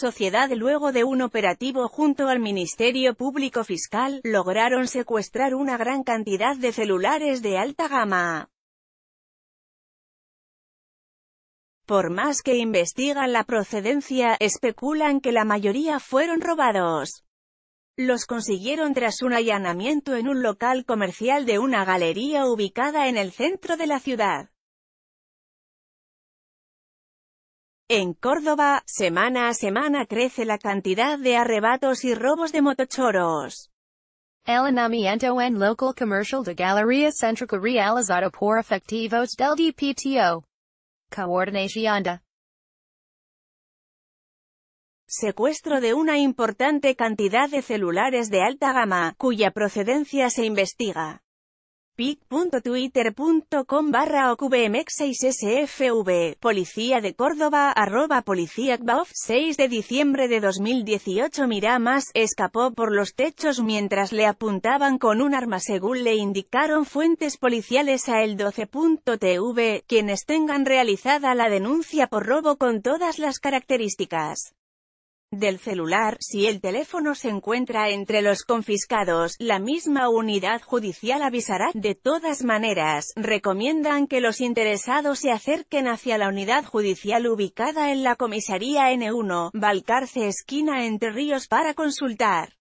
Sociedad luego de un operativo junto al Ministerio Público Fiscal, lograron secuestrar una gran cantidad de celulares de alta gama. Por más que investigan la procedencia, especulan que la mayoría fueron robados. Los consiguieron tras un allanamiento en un local comercial de una galería ubicada en el centro de la ciudad. En Córdoba, semana a semana crece la cantidad de arrebatos y robos de motochoros. El enamiento en local comercial de Galería Central realizado por efectivos del DPTO. Coordinación de secuestro de una importante cantidad de celulares de alta gama, cuya procedencia se investiga pic.twitter.com barra 6 sfv Policía de Córdoba, arroba Policía 6 de diciembre de 2018 más, escapó por los techos mientras le apuntaban con un arma según le indicaron fuentes policiales a el 12.tv, quienes tengan realizada la denuncia por robo con todas las características del celular, si el teléfono se encuentra entre los confiscados, la misma unidad judicial avisará. De todas maneras, recomiendan que los interesados se acerquen hacia la unidad judicial ubicada en la comisaría N1, Balcarce, esquina Entre Ríos para consultar.